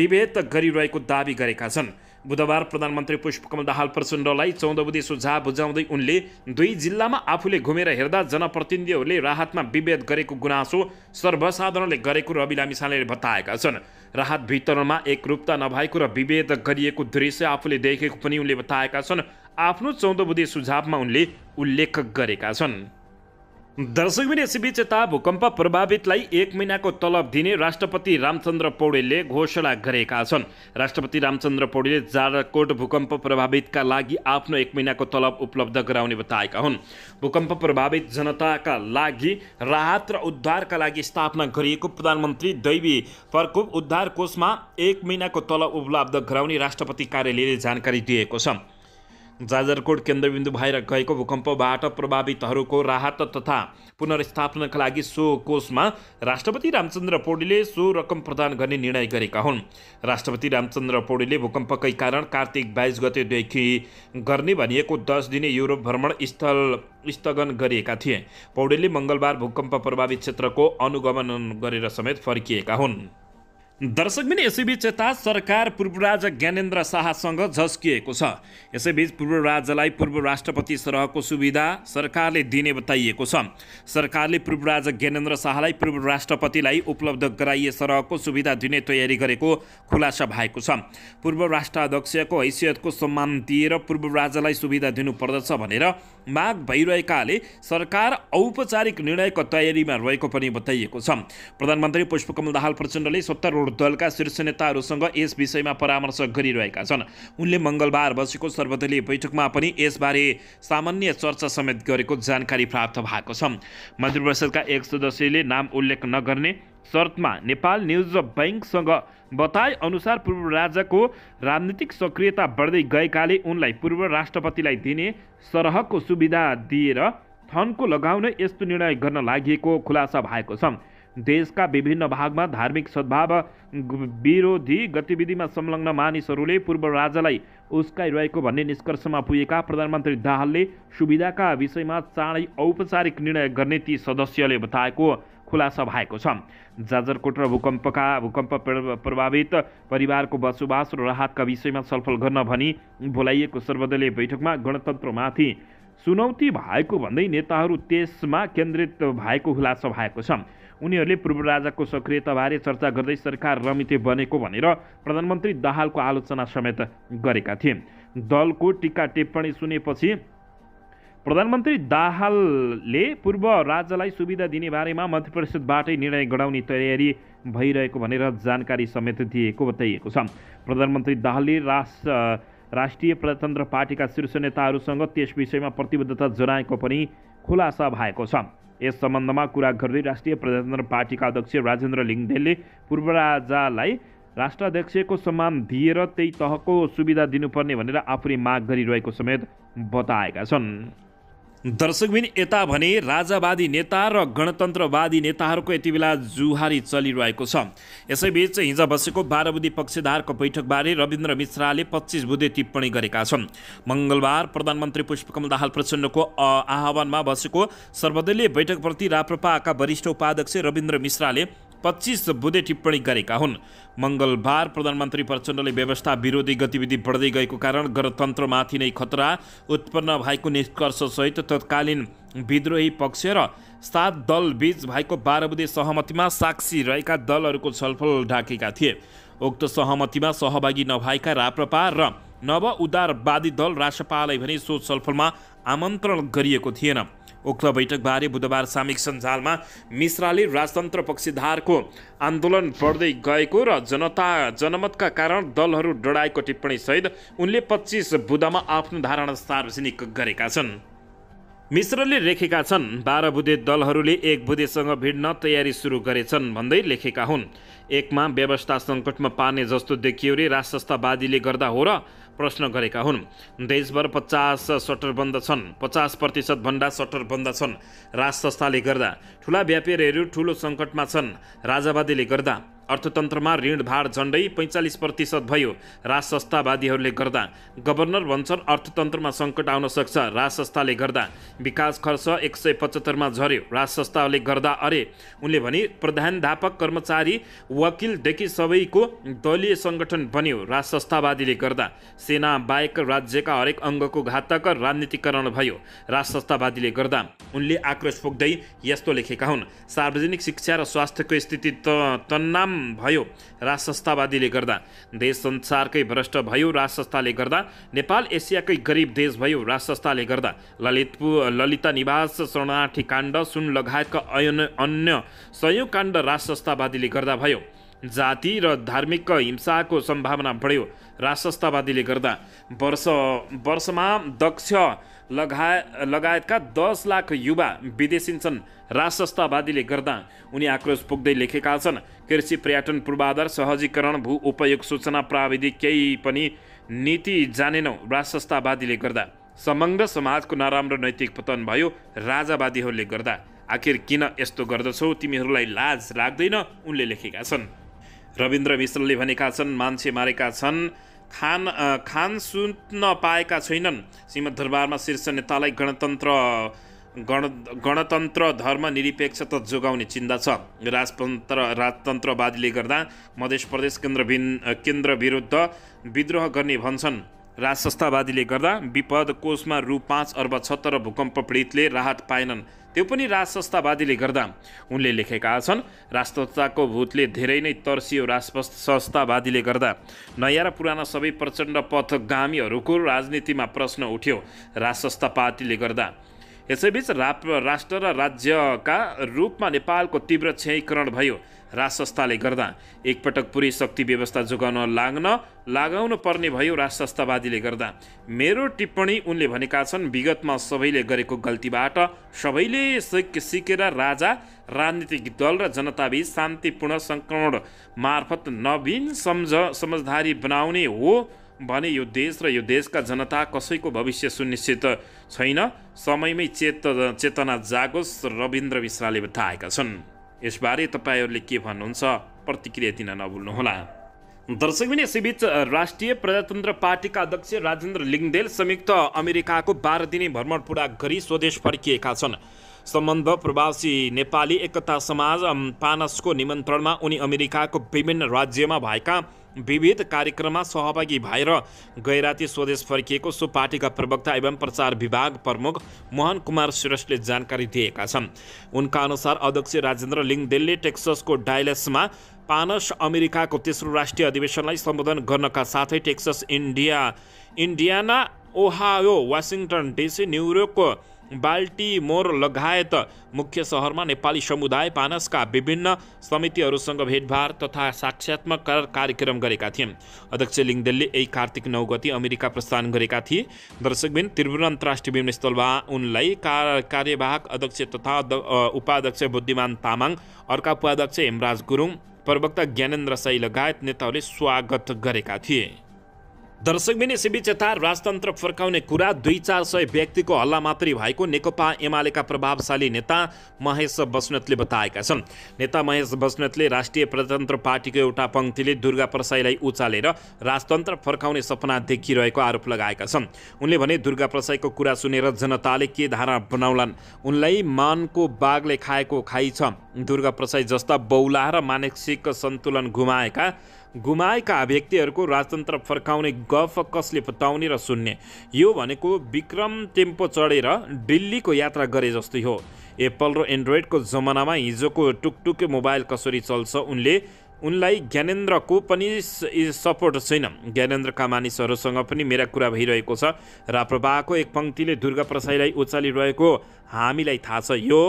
विभेद गरिरहेको दावी गरेका छन् बुधबार प्रधानमन्त्री पुष्पकमल दाहाल प्रचण्डलाई चौध बुधे सुझाव बुझाउँदै उनले दुई जिल्लामा आफूले घुमेर हेर्दा जनप्रतिनिधिहरूले राहतमा विभेद गरेको गुनासो सर्वसाधारणले गरेको रवि लामिसाले बताएका छन् राहत वितरणमा एकरूपता नभएको र विभेद गरिएको दृश्य आफूले देखेको पनि उनले बताएका छन् आफ्नो चौध बुधे सुझावमा उनले उल्लेख गरेका छन् दर्शक यसैबीच यता भूकम्प प्रभावितलाई एक महिनाको तलब दिने राष्ट्रपति रामचन्द्र पौडेलले घोषणा गरेका छन् राष्ट्रपति रामचन्द्र पौडेलले जाडाकोट भूकम्प प्रभावितका लागि आफ्नो एक महिनाको तलब उपलब्ध गराउने बताएका हुन् भूकम्प प्रभावित जनताका लागि राहत र उद्धारका लागि स्थापना गरिएको प्रधानमन्त्री दैवी प्रकोप उद्धार कोषमा एक महिनाको तलब उपलब्ध गराउने राष्ट्रपति कार्यालयले जानकारी दिएको छ जाजरकोट केन्द्रबिन्दु भएर गएको भूकम्पबाट प्रभावितहरूको राहत तथा पुनर्स्थापनाका लागि सो कोषमा राष्ट्रपति रामचन्द्र पौडेले सो रकम प्रदान गर्ने निर्णय गरेका हुन् राष्ट्रपति रामचन्द्र पौडेले भूकम्पकै कारण कार्तिक बाइस गतेदेखि गर्ने भनिएको दस दिने युरोप भ्रमण स्थल स्थगन गरिएका थिए पौडेलले मङ्गलबार भूकम्प प्रभावित क्षेत्रको अनुगमन गरेर समेत फर्किएका हुन् दर्शक पनि यसैबीच यता सरकार पूर्व राजा ज्ञानेन्द्र शाहसँग झस्किएको छ यसैबीच पूर्व राजालाई पूर्व राष्ट्रपति सरहको सुविधा सरकारले दिने बताइएको छ सरकारले पूर्व राजा ज्ञानेन्द्र शाहलाई पूर्व राष्ट्रपतिलाई उपलब्ध गराइए सरहको सुविधा दिने तयारी गरेको खुलासा भएको छ पूर्व राष्ट्राध्यक्षको हैसियतको सम्मान दिएर पूर्व राजालाई सुविधा दिनुपर्दछ भनेर माग भइरहेकाले सरकार औपचारिक निर्णयको तयारीमा रहेको पनि बताइएको छ प्रधानमन्त्री पुष्पकमल दाहाल प्रचण्डले सत्तर निर्माण दलका शीर्ष नेताहरूसँग यस विषयमा परामर्श गरिरहेका छन् उनले मङ्गलबार बसेको सर्वदलीय बैठकमा पनि यसबारे सामान्य चर्चा समेत गरेको जानकारी प्राप्त भएको छ मन्त्री परिषदका एक सदस्यले नाम उल्लेख नगर्ने शर्तमा नेपाल न्युज बैङ्कसँग बताए अनुसार पूर्व राजाको राजनीतिक सक्रियता बढ्दै गएकाले उनलाई पूर्व राष्ट्रपतिलाई दिने सरहको सुविधा दिएर थनको लगाउन यस्तो निर्णय गर्न लागि खुलासा भएको छ देशका विभिन्न भागमा धार्मिक सद्भाव विरोधी गतिविधिमा संलग्न मानिसहरूले पूर्व राजालाई उस्काइरहेको भन्ने निष्कर्षमा पुगेका प्रधानमन्त्री दाहालले सुविधाका विषयमा चाँडै औपचारिक निर्णय गर्ने ती सदस्यले बताएको खुलासा भएको छ जाजरकोट र भूकम्पका भूकम्प प्रभावित परिवारको बसोबास र राहतका विषयमा छलफल गर्न भनी बोलाइएको सर्वदलीय बैठकमा गणतन्त्रमाथि चुनौती भएको भन्दै नेताहरू त्यसमा केन्द्रित भएको खुलासा भएको छ उनीहरूले पूर्व राजाको सक्रियताबारे चर्चा गर्दै सरकार रमिते बनेको भनेर प्रधानमन्त्री दाहालको आलोचना समेत गरेका थिए दलको टिका टिप्पणी सुनेपछि प्रधानमन्त्री दाहालले पूर्व राजालाई सुविधा दिने बारेमा मन्त्री निर्णय गराउने तयारी भइरहेको भनेर जानकारी समेत दिएको बताइएको छ प्रधानमन्त्री दाहालले राष्ट्र राष्ट्रिय प्रजातन्त्र पार्टीका शीर्ष नेताहरूसँग त्यस विषयमा प्रतिबद्धता जनाएको पनि खुलासा भएको छ यस सम्बन्धमा कुरा गर्दै राष्ट्रिय प्रजातन्त्र पार्टीका अध्यक्ष राजेन्द्र लिङ्गदेलले पूर्व राजालाई राष्ट्राध्यक्षको सम्मान दिएर त्यही तहको सुविधा दिनुपर्ने भनेर आफूले माग गरिरहेको समेत बताएका छन् दर्शकबिन यता भने राजावादी नेता र गणतन्त्रवादी नेताहरूको यति बेला जुहारी चलिरहेको छ यसैबीच हिज बसेको बाह्र बुधी पक्षधारको बैठकबारे रविन्द्र मिश्राले पच्चिस बुधे टिप्पणी गरेका छन् मङ्गलबार प्रधानमन्त्री पुष्पकमल दाहाल प्रचण्डको आह्वानमा बसेको सर्वदलीय बैठकप्रति राप्रपाका वरिष्ठ उपाध्यक्ष रविन्द्र मिश्राले पच्चिस बुधे टिप्पणी गरेका हुन् मङ्गलबार प्रधानमन्त्री प्रचण्डले व्यवस्था विरोधी गतिविधि बढ्दै गएको कारण गणतन्त्रमाथि नै खतरा उत्पन्न भएको निष्कर्षसहित तत्कालीन विद्रोही पक्ष र सात दलबीच भएको बाह्र बुधे सहमतिमा साक्षी रहेका दलहरूको छलफल ढाकेका थिए उक्त सहमतिमा सहभागी नभएका राप्रपा र नव उदारवादी दल रासपालाई भने सो छलफलमा आमन्त्रण गरिएको थिएन उक्त बैठकबारे बुधबार सामिक सञ्जालमा मिश्राले राजतन्त्र पक्षधारको आन्दोलन बढ्दै गएको र जनता जनमतका कारण दलहरू टिप्पणी सहित उनले पच्चिस बुधमा आफ्नो धारणा सार्वजनिक गरेका छन् मिश्रले लेखेका छन् बाह्र बुधे दलहरूले एक बुधेसँग भिड्न तयारी सुरु गरेछन् भन्दै लेखेका हुन् एकमा व्यवस्था सङ्कटमा पार्ने जस्तो देखियो रे राजसंस्थावादीले गर्दा हो र प्रश्न गरेका हुन् देशभर पचास सटर बन्द छन् पचास प्रतिशतभन्दा सटर बन्द छन् राज संस्थाले गर्दा ठुला व्यापारीहरू ठुलो सङ्कटमा छन् राजावादीले गर्दा अर्थतन्त्रमा ऋण ऋणभार झन्डै पैँचालिस प्रतिशत भयो राज संस्थावादीहरूले गर्दा गभर्नर भन्छन् अर्थतन्त्रमा सङ्कट आउन सक्छ राज संस्थाले गर्दा विकास खर्च एक सय पचहत्तरमा झर्यो संस्थाले गर्दा अरे उनले भने धापक कर्मचारी वकिलदेखि सबैको दलीय सङ्गठन बन्यो राजसंस्थावादीले गर्दा सेना बाहेक राज्यका हरेक अङ्गको घातक राजनीतिकरण भयो राजसंस्थावादीले गर्दा उनले आक्रोश पोख्दै यस्तो लेखेका हुन् सार्वजनिक शिक्षा र स्वास्थ्यको स्थिति त तन्नाम भयो राजसंस्थावादीले गर्दा देश संसारकै भ्रष्ट भयो राजसंस्थाले गर्दा नेपाल एसियाकै गरिब देश भयो राजसंस्थाले गर्दा ललितपुर ललिता निवास शरणार्थी काण्ड सुन लगायतका अन्य अन्य सयौँ काण्ड राजसंस्थावादीले गर्दा भयो जाति र धार्मिक हिंसाको सम्भावना बढ्यो राजसंस्थावादीले गर्दा वर्ष वर्षमा दक्ष लगाय लगायतका दस लाख युवा विदेशी छन् राष्ट्रस्तावादीले गर्दा उनी आक्रोश पुग्दै लेखेका छन् कृषि पर्यटन पूर्वाधार सहजीकरण भू उपयोग सूचना प्राविधिक केही पनि नीति जानेनौ राष्ट्रस्तावादीले गर्दा समग्र समाजको नराम्रो नैतिक पतन भयो राजावादीहरूले गर्दा आखिर किन यस्तो गर्दछौ तिमीहरूलाई लाज लाग्दैन उनले लेखेका छन् रविन्द्र मिश्रले भनेका छन् मान्छे मारेका छन् खान खान सुन्न पाएका छैनन् सिंहदरबारमा शीर्ष नेतालाई गणतन्त्र गण गणतन्त्र धर्मनिरपेक्षता जोगाउने चिन्ता छ राजतन्त्र राजतन्त्रवादीले गर्दा मध्य प्रदेश केन्द्रभिन् केन्द्र विरुद्ध विद्रोह गर्ने भन्छन् राजसंस्थावादीले गर्दा विपद कोषमा रु पाँच अर्ब छत्तर भूकम्प पीडितले राहत पाएनन् त्यो पनि राज संस्थावादीले गर्दा उनले लेखेका छन् राष्ट्रताको भूतले धेरै नै तर्सियो राज संस्थावादीले गर्दा नयाँ र पुराना सबै प्रचण्ड पथगामीहरूको राजनीतिमा प्रश्न उठ्यो राज पार्टीले गर्दा यसैबीच राष्ट्र र राज्यका रूपमा नेपालको तीव्र क्षयीकरण भयो राज गर्दा एकपटक पुरै शक्ति व्यवस्था जोगाउन लाग्न लगाउन पर्ने भयो राज गर्दा मेरो टिप्पणी उनले भनेका छन् विगतमा सबैले गरेको गल्तीबाट सबैले सिक सिकेर राजा राजनीतिक दल र जनताबीच शान्तिपूर्ण सङ्क्रमण मार्फत नवीन सम्झ समझदारी बनाउने हो भने यो देश र यो देशका जनता कसैको भविष्य सुनिश्चित छैन समयमै चेत चेतना जागोस् रविन्द्र मिश्राले बताएका छन् यसबारे तपाईँहरूले के भन्नुहुन्छ प्रतिक्रिया दिन नभुल्नुहोला दर्शक भने यसैबीच राष्ट्रिय प्रजातन्त्र पार्टीका अध्यक्ष राजेन्द्र लिङ्गदेल संयुक्त अमेरिकाको बाह्र दिने भ्रमण पुरा गरी स्वदेश फर्किएका छन् सम्बन्ध प्रवासी नेपाली एकता समाज पानसको निमन्त्रणमा उनी अमेरिकाको विभिन्न राज्यमा भएका विविध कार्यक्रममा सहभागी भएर गैराती स्वदेश फर्किएको सो पार्टीका प्रवक्ता एवं प्रचार विभाग प्रमुख मोहन कुमार श्रेष्ठले जानकारी दिएका छन् उनका अनुसार अध्यक्ष राजेन्द्र लिङदेलले टेक्ससको डायलसमा पानस अमेरिकाको तेस्रो राष्ट्रिय अधिवेशनलाई सम्बोधन गर्नका साथै Texas India Indiana Ohio Washington DC न्युयोर्कको मोर लगायत मुख्य सहरमा नेपाली समुदाय पानसका विभिन्न समितिहरूसँग भेटभाड तथा साक्षात्मक कार्यक्रम गरेका थिए अध्यक्ष लिङ्गदेलले यही कार्तिक नौ गति अमेरिका प्रस्थान गरेका थिए दर्शकबिन त्रिभुवन अन्तर्राष्ट्रिय विमानस्थलमा उनलाई कार्यवाहक अध्यक्ष तथा उपाध्यक्ष बुद्धिमान तामाङ अर्का उपाध्यक्ष हेमराज गुरुङ प्रवक्ता ज्ञानेन्द्र साई लगायत नेताहरूले स्वागत गरेका थिए मिनी यसैबीच यथा राजतन्त्र फर्काउने कुरा दुई चार सय व्यक्तिको हल्ला मात्रै भएको नेकपा एमालेका प्रभावशाली नेता महेश बस्नेतले बताएका छन् नेता महेश बस्नेतले राष्ट्रिय प्रजातन्त्र पार्टीको एउटा पङ्क्तिले दुर्गा प्रसाईलाई उचालेर राजतन्त्र फर्काउने सपना देखिरहेको आरोप लगाएका छन् उनले भने दुर्गा प्रसाईको कुरा सुनेर जनताले के धारणा बनाउलान् उनलाई मानको बाघले खाएको खाइ छ दुर्गा प्रसाई जस्ता बौला र मानसिक सन्तुलन गुमाएका गुमाएका व्यक्तिहरूको राजतन्त्र फर्काउने गफ कसले पताउने र सुन्ने यो भनेको विक्रम टेम्पो चढेर दिल्लीको यात्रा गरे जस्तै हो एप्पल र एन्ड्रोइडको जमानामा हिजोको टुकटुके मोबाइल कसरी चल्छ उनले उनलाई ज्ञानेन्द्रको पनि सपोर्ट छैन ज्ञानेन्द्रका मानिसहरूसँग पनि मेरा कुरा भइरहेको छ राप्रपाको एक पङ्क्तिले दुर्गा प्रसाईलाई उचालिरहेको हामीलाई थाहा छ यो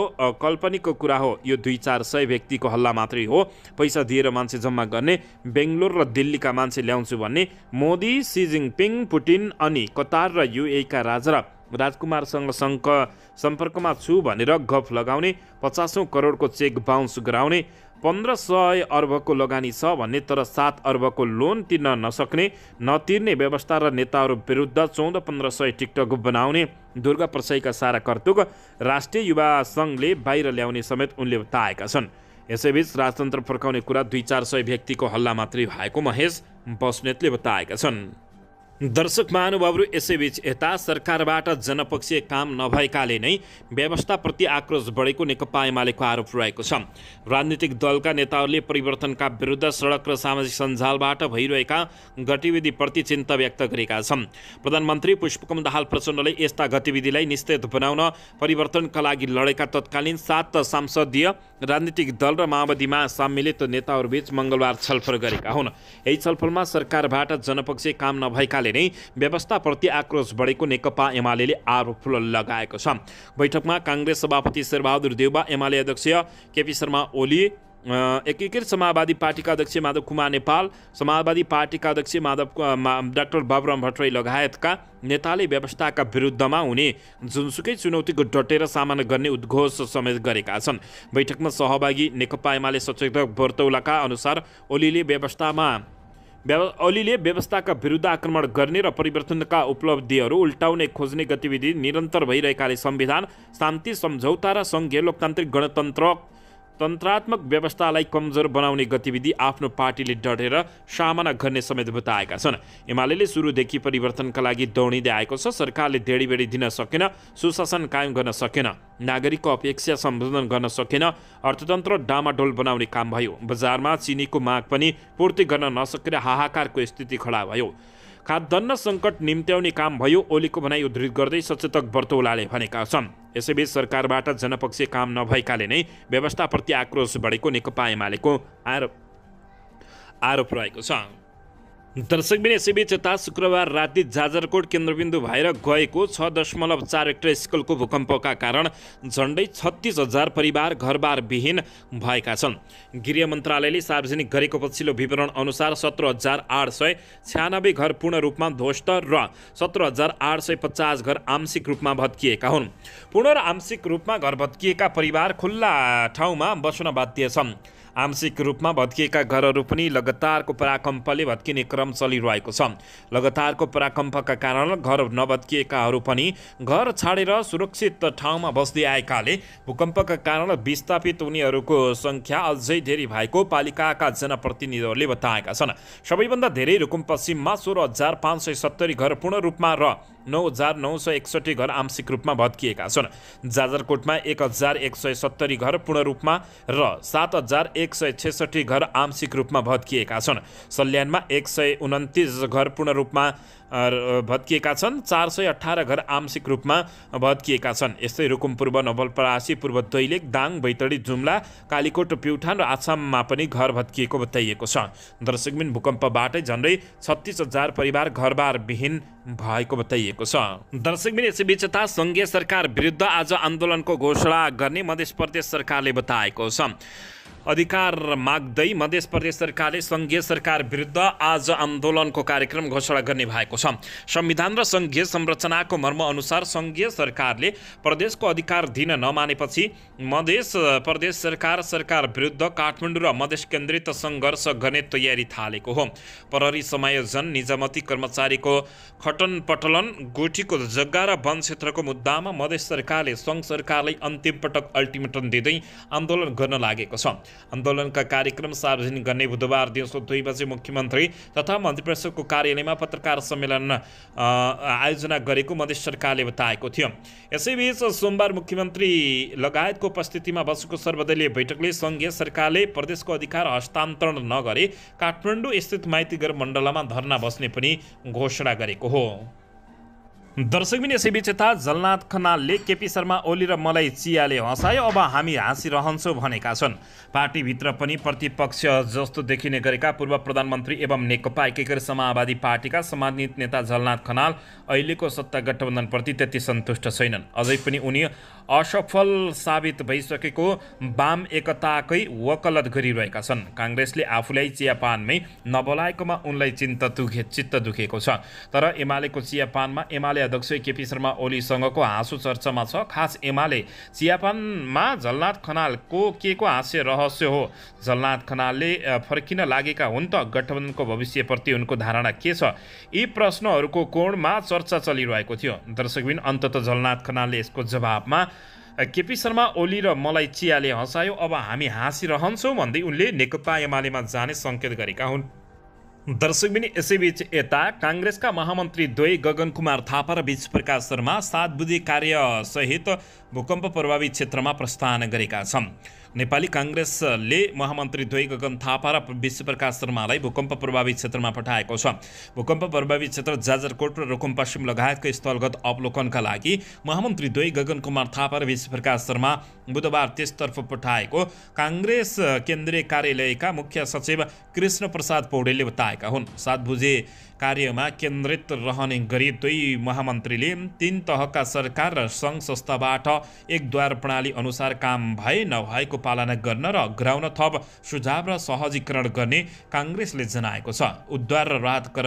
कल्पनिकको कुरा हो यो दुई चार सय व्यक्तिको हल्ला मात्रै हो पैसा दिएर मान्छे जम्मा गर्ने बेङ्गलोर र दिल्लीका मान्छे ल्याउँछु भन्ने मोदी सी जिङपिङ पुटिन अनि कतार र युएका राजा र राजकुमारसँग सङ्क सम्पर्कमा छु भनेर गफ लगाउने पचासौँ करोडको चेक बााउन्स गराउने पन्ध्र सय अर्बको लगानी छ भन्ने तर सात अर्बको लोन तिर्न नसक्ने नतिर्ने व्यवस्था र नेताहरू विरुद्ध चौध पन्ध्र सय टिकटक बनाउने दुर्गा प्रसाईका सारा कर्तुक राष्ट्रिय युवा सङ्घले बाहिर ल्याउने समेत उनले बताएका छन् यसैबीच राजतन्त्र फर्काउने कुरा दुई चार सय व्यक्तिको हल्ला मात्रै भएको महेश बस्नेतले बताएका छन् दर्शक महानुभावहरू यसैबीच यता सरकारबाट जनपक्षीय काम नभएकाले नै व्यवस्थाप्रति आक्रोश बढेको नेकपा एमालेको आरोप रहेको छ राजनीतिक दलका नेताहरूले परिवर्तनका विरुद्ध सडक र सामाजिक सञ्जालबाट भइरहेका गतिविधिप्रति चिन्ता व्यक्त गरेका छन् प्रधानमन्त्री पुष्पकम दाहाल प्रचण्डले यस्ता गतिविधिलाई निश्चित बनाउन परिवर्तनका लागि लडेका तत्कालीन सात सांसदीय राजनीतिक दल र माओवादीमा सम्मिलित नेताहरूबीच मङ्गलबार छलफल गरेका हुन् यही छलफलमा सरकारबाट जनपक्षीय काम नभएकाले एमाले नै व्यवस्थाप्रति आक्रोश बढेको नेकपा एमाले आरोप लगाएको छ बैठकमा काङ्ग्रेस सभापति शेरबहादुर देउबा एमाले अध्यक्ष केपी शर्मा ओली एकीकृत समाजवादी पार्टीका अध्यक्ष माधव कुमार नेपाल समाजवादी पार्टीका अध्यक्ष माधव डाक्टर बाबुराम भट्टराई लगायतका नेताले व्यवस्थाका विरुद्धमा हुने जुनसुकै चुनौतीको डटेर सामना गर्ने उद्घोष समेत गरेका छन् बैठकमा सहभागी नेकपा एमाले सचेतक बर्तौलाका अनुसार ओलीले व्यवस्थामा ओलीले व्यवस्थाका विरुद्ध आक्रमण गर्ने र परिवर्तनका उपलब्धिहरू उल्टाउने खोज्ने गतिविधि निरन्तर भइरहेकाले संविधान शान्ति सम्झौता र सङ्घीय लोकतान्त्रिक गणतन्त्र तन्त्रात्मक व्यवस्थालाई कमजोर बनाउने गतिविधि आफ्नो पार्टीले डढेर सामना गर्ने समेत बताएका छन् एमाले सुरुदेखि परिवर्तनका लागि दौडिँदै आएको छ सरकारले धेडीबेडी दिन सकेन सुशासन कायम गर्न सकेन नागरिकको अपेक्षा सम्बोधन गर्न सकेन अर्थतन्त्र डामाडोल बनाउने काम भयो बजारमा चिनीको माग पनि पूर्ति गर्न नसकेर हाहाकारको स्थिति खडा भयो खाद्यान्न सङ्कट निम्त्याउने काम भयो ओलीको भनाइ उद्धृत गर्दै सचेतक बर्तौलाले भनेका छन् यसैबीच सरकारबाट जनपक्षीय काम नभएकाले नै व्यवस्थाप्रति आक्रोश बढेको नेकपा एमालेको आरोप आरोप रहेको छ दर्शकबिन यसैबीच यता शुक्रबार राति जाजरकोट केन्द्रबिन्दु भएर गएको छ दशमलव चार हेक्टर स्कलको भूकम्पका कारण झन्डै छत्तिस हजार परिवार घरबार विहीन भएका छन् गृह मन्त्रालयले सार्वजनिक गरेको पछिल्लो विवरण अनुसार सत्र हजार आठ सय छ्यानब्बे घर पूर्ण रूपमा ध्वस्त र सत्र हजार आठ सय पचास घर आंशिक रूपमा भत्किएका हुन् पूर्ण र आंशिक रूपमा घर भत्किएका परिवार खुल्ला ठाउँमा बस्न बाध्य छन् आंशिक रूपमा भत्किएका घरहरू पनि लगातारको पराकम्पले भत्किने क्रम चलिरहेको छ लगातारको पराकम्पका कारण घर नभत्किएकाहरू पनि घर छाडेर सुरक्षित ठाउँमा बस्दै आएकाले भूकम्पका कारण विस्थापित उनीहरूको सङ्ख्या अझै धेरै भएको पालिकाका जनप्रतिनिधिहरूले बताएका छन् सबैभन्दा धेरै रुकुम पश्चिममा सोह्र हजार पाँच सय सत्तरी घर पूर्ण रूपमा र नौ हजार नौ सय एकसठी घर आंशिक रूपमा भत्किएका छन् जाजरकोटमा एक हजार एक सय सत्तरी घर पूर्ण रूपमा र सात हजार एक एक सय छेसठी घर आंशिक रूपमा भत्किएका छन् सल्यानमा एक सय उन्तिस घर पूर्ण रूपमा भत्किएका छन् चार सय अठार घर आंशिक रूपमा भत्किएका छन् यस्तै रुकुम पूर्व नवलपरासी पूर्व दैलेख दाङ बैतडी जुम्ला कालीकोट प्युठान र आसाममा पनि घर भत्किएको बताइएको छ दर्शकबिन भूकम्पबाटै झन्डै छत्तिस हजार परिवार घरबार विहीन भएको बताइएको छ दर्शकबिन यसैबीच सङ्घीय सरकार विरुद्ध आज आन्दोलनको घोषणा गर्ने मध्य प्रदेश सरकारले बताएको छ अधिकार माग्दै मध्य प्रदेश सरकारले सङ्घीय सरकार विरुद्ध आज आन्दोलनको कार्यक्रम घोषणा गर्ने भएको छ संविधान र सङ्घीय संरचनाको मर्म अनुसार सङ्घीय सरकारले प्रदेशको अधिकार दिन नमानेपछि मध्य प्रदेश सरकार सरकार विरुद्ध काठमाडौँ र मधेस केन्द्रित सङ्घर्ष गर्ने तयारी थालेको हो प्रहरी समायोजन निजामती कर्मचारीको खटन पटलन गोठीको जग्गा र वन क्षेत्रको मुद्दामा मधेस सरकारले सङ्घ सरकारलाई अन्तिम पटक अल्टिमेटम दिँदै आन्दोलन गर्न लागेको छ आन्दोलनका कार्यक्रम सार्वजनिक गर्ने बुधबार दिउँसो दुई बजे मुख्यमन्त्री तथा मन्त्री परिषदको कार्यालयमा पत्रकार सम्मेलन आयोजना गरेको मधेस सरकारले बताएको थियो यसैबीच सोमबार मुख्यमन्त्री लगायतको उपस्थितिमा बसेको सर्वदलीय बैठकले सङ्घीय सरकारले प्रदेशको अधिकार हस्तान्तरण नगरे काठमाडौँ स्थित माइतीगर मण्डलामा धरना बस्ने पनि घोषणा गरेको हो दर्शकबिन बिच यता जलनाथ खनालले केपी शर्मा ओली र मलाई चियाले हँसायो अब हामी हाँसिरहन्छौँ भनेका छन् पार्टीभित्र पनि प्रतिपक्ष जस्तो देखिने गरेका पूर्व प्रधानमन्त्री एवं नेकपा एकीकृत समाजवादी पार्टीका सम्मानित नेता जलनाथ खनाल अहिलेको सत्ता गठबन्धनप्रति त्यति सन्तुष्ट छैनन् अझै पनि उनी असफल साबित भइसकेको वाम एकताकै वकलत गरिरहेका छन् काङ्ग्रेसले आफूलाई चियापानमै नबोलाएकोमा उनलाई चिन्ता दुखे चित्त दुखेको छ तर एमालेको चियापानमा एमाले अध्यक्ष केपी शर्मा ओलीसँगको हाँसो चर्चामा छ खास एमाले चियापानमा झलनाथ खनालको के को हाँस्य रहस्य हो झलनाथ खनालले फर्किन लागेका हुन् त गठबन्धनको भविष्यप्रति उनको धारणा के छ यी प्रश्नहरूको कोणमा चर्चा चलिरहेको थियो दर्शकबिन अन्तत झलनाथ खनालले यसको जवाबमा केपी शर्मा ओली र मलाई चियाले हँसायो अब हामी हाँसिरहन्छौँ भन्दै उनले नेकपा एमालेमा जाने सङ्केत गरेका हुन् દર્શકબીની એસી બીચ એતા का महामंत्री द्वै गगन कुमार थापा बीच प्रकाश शर्मा सात बुद्धि कार्य सहित भूकम्प प्रभावित क्षेत्रमा प्रस्थान गरेका छन् नेपाली काङ्ग्रेसले द्वै गगन थापा र विश्वप्रकाश शर्मालाई भूकम्प प्रभावित क्षेत्रमा पठाएको छ भूकम्प प्रभावित क्षेत्र जाजरकोट र रुकुम पश्चिम लगायतको स्थलगत अवलोकनका लागि द्वै गगन कुमार थापा र विश्वप्रकाश शर्मा बुधबार त्यसतर्फ पठाएको काङ्ग्रेस केन्द्रीय कार्यालयका मुख्य सचिव कृष्ण प्रसाद पौडेलले बताएका हुन् सात बुझे कार्यमा केन्द्रित रहने गरी दुई महामन्त्रीले तीन तहका सरकार र सङ्घ संस्थाबाट एकद्वार प्रणाली अनुसार काम भए नभएको पालना गर्न र गराउन थप सुझाव र सहजीकरण गर्ने काङ्ग्रेसले जनाएको छ उद्धार र राहत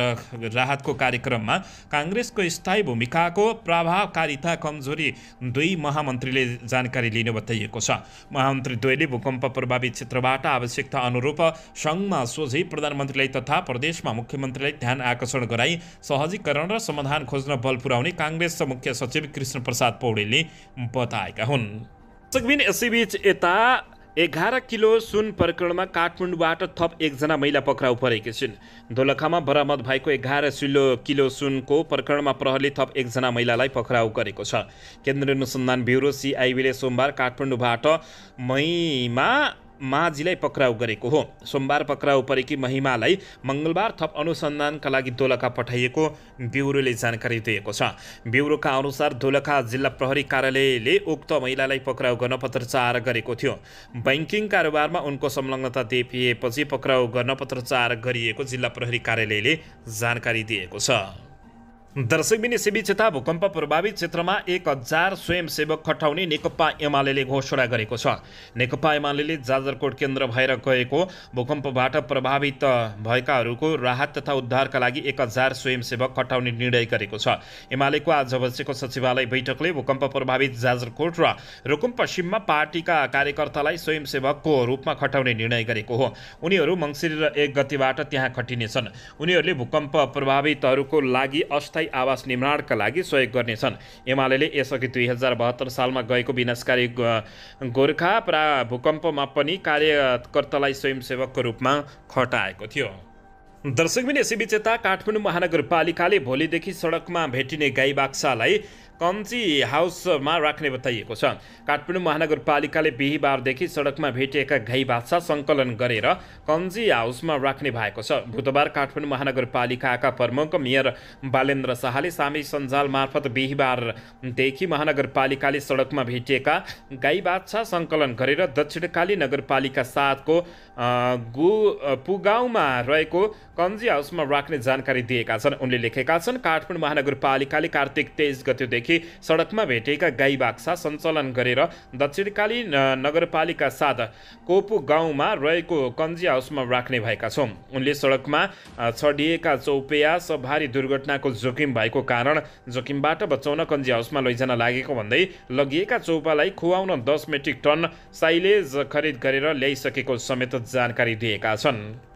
राहतको कार्यक्रममा काङ्ग्रेसको स्थायी भूमिकाको प्रभावकारिता कमजोरी दुई महामन्त्रीले जानकारी लिनु बताइएको छ महामन्त्री दुवैले भूकम्प प्रभावित क्षेत्रबाट आवश्यकता अनुरूप सङ्घमा सोझै प्रधानमन्त्रीलाई तथा प्रदेशमा मुख्यमन्त्रीलाई ध्यान आकर्षण गराई सहजीकरण र समाधान खोज्न बल पुर्याउने काङ्ग्रेसका मुख्य सचिव कृष्ण प्रसाद पौडेलले बताएका हुन् यसैबीच यता एघार किलो सुन प्रकरणमा काठमाडौँबाट थप एकजना महिला पक्राउ परेकी छिन् दोलखामा बरामद भएको एघार सिलो किलो सुनको प्रकरणमा प्रहरले थप एकजना महिलालाई पक्राउ गरेको छ केन्द्रीय अनुसन्धान ब्युरो सिआइबीले सोमबार काठमाडौँबाट मईमा माझीलाई पक्राउ गरेको हो सोमबार पक्राउ परेकी महिमालाई मङ्गलबार थप अनुसन्धानका लागि दोलखा पठाइएको ब्युरोले जानकारी दिएको छ ब्युरोका अनुसार दोलखा जिल्ला प्रहरी कार्यालयले उक्त महिलालाई पक्राउ गर्न पत्रचार गरेको थियो ब्याङ्किङ कारोबारमा उनको संलग्नता देखिएपछि पक्राउ गर्न पत्रचार गरिएको जिल्ला प्रहरी कार्यालयले जानकारी दिएको छ दर्शक दर्शकबिनी सिबी चेता भूकम्प प्रभावित क्षेत्रमा एक हजार स्वयंसेवक खटाउने नेकपा एमाले घोषणा गरेको छ नेकपा एमाले जाजरकोट केन्द्र भएर गएको भूकम्पबाट प्रभावित भएकाहरूको राहत तथा उद्धारका लागि एक हजार स्वयंसेवक खटाउने निर्णय गरेको छ एमालेको आज बसेको सचिवालय बैठकले भूकम्प प्रभावित जाजरकोट र रुकुम पश्चिममा पार्टीका कार्यकर्तालाई स्वयंसेवकको रूपमा खटाउने निर्णय गरेको हो उनीहरू मङ्सिर र एक गतिबाट त्यहाँ खटिनेछन् उनीहरूले भूकम्प प्रभावितहरूको लागि अस्थायी अस्थायी आवास निर्माणका लागि सहयोग गर्नेछन् एमाले यसअघि दुई हजार बहत्तर सालमा गएको विनाशकारी गोर्खा प्रा भूकम्पमा पनि कार्यकर्तालाई स्वयंसेवकको रूपमा खटाएको थियो दर्शकबिन यसै यता काठमाडौँ महानगरपालिकाले भोलिदेखि सडकमा भेटिने गाई बाक्सालाई कम्ची हाउसमा राख्ने बताइएको छ काठमाडौँ महानगरपालिकाले बिहिबारदेखि सडकमा भेटिएका घाइ भाषा सङ्कलन गरेर कम्ची हाउसमा राख्ने भएको छ बुधबार काठमाडौँ महानगरपालिकाका प्रमुख मेयर बालेन्द्र शाहले सामी सञ्जाल मार्फत बिहिबारदेखि महानगरपालिकाले सडकमा भेटिएका गाई बाछा सङ्कलन गरेर दक्षिणकाली नगरपालिका साथको गु पुगाउँमा रहेको कन्जी हाउसमा राख्ने जानकारी दिएका छन् उनले लेखेका छन् काठमाडौँ महानगरपालिकाले कार्तिक तेइस गतेदेखि देखि सडकमा भेटेका गाई बाक्सा सञ्चालन गरेर दक्षिणकाली नगरपालिका साथ कोपु गाउँमा रहेको कन्जी हाउसमा राख्ने भएका छौँ उनले सडकमा छडिएका चौपेया भारी दुर्घटनाको जोखिम भएको कारण जोखिमबाट बचाउन कन्जी हाउसमा लैजान लागेको भन्दै लगिएका चौपालाई खुवाउन दस मेट्रिक टन साइलेज खरिद गरेर ल्याइसकेको समेत जानकारी दिएका छन्